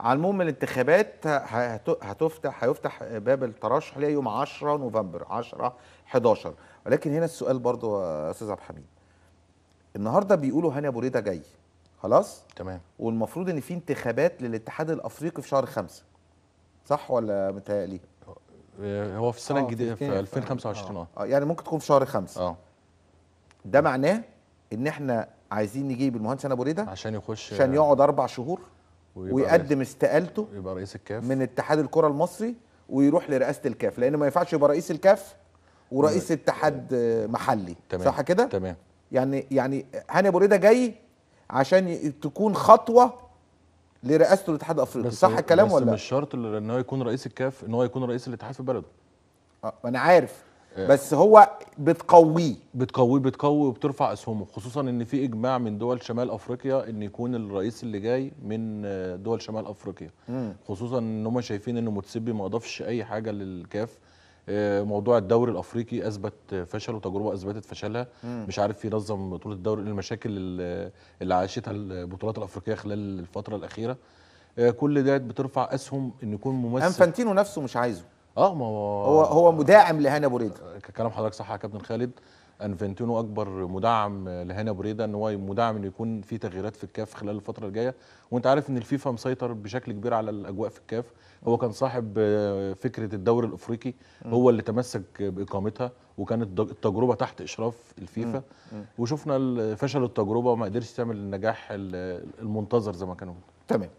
على المهم الانتخابات هتفتح هيفتح باب الترشح ليه يوم 10 نوفمبر 10 11 ولكن هنا السؤال برضو يا استاذ عبد الحميد النهارده بيقولوا هاني ابو ريده جاي خلاص تمام والمفروض ان في انتخابات للاتحاد الافريقي في شهر خمسة صح ولا متهيألي هو في السنه آه، الجديده في 2025 آه. اه يعني ممكن تكون في شهر خمسة اه ده معناه ان احنا عايزين نجيب المهندس هاني ابو ريده عشان يخش عشان يقعد اربع شهور ويقدم استقالته يبقى رئيس الكاف من اتحاد الكره المصري ويروح لرئاسه الكاف لان ما ينفعش يبقى رئيس الكاف ورئيس اتحاد محلي تمام صح كده تمام يعني يعني هاني ابو ريده جاي عشان تكون خطوه لرئاسه الاتحاد الافريقي صح الكلام بس ولا مش شرط ان هو يكون رئيس الكاف ان هو يكون رئيس الاتحاد في بلده اه انا عارف إيه. بس هو بتقويه بتقويه بتقوي وبترفع اسهمه خصوصا ان في اجماع من دول شمال افريقيا ان يكون الرئيس اللي جاي من دول شمال افريقيا مم. خصوصا ان هم شايفين ان متسبي ما اضافش اي حاجه للكاف آه، موضوع الدوري الافريقي اثبت فشله وتجربه اثبتت فشلها مم. مش عارف ينظم بطوله الدوري إيه المشاكل اللي عاشتها البطولات الافريقيه خلال الفتره الاخيره آه، كل ده بترفع اسهم ان يكون ممثل انفانتينو نفسه مش عايزه اه ما هو هو هو مداعم لهاني ابو ريده كلام حضرتك صح يا كابتن خالد انفنتينو اكبر مدعم لهاني ابو ريده ان هو مدعم انه يكون في تغييرات في الكاف خلال الفتره الجايه وانت عارف ان الفيفا مسيطر بشكل كبير على الاجواء في الكاف هو كان صاحب آه، فكره الدوري الافريقي هو اللي تمسك باقامتها وكانت التجربه تحت اشراف الفيفا وشفنا فشل التجربه وما قدرش تعمل النجاح المنتظر زي ما كانوا تمام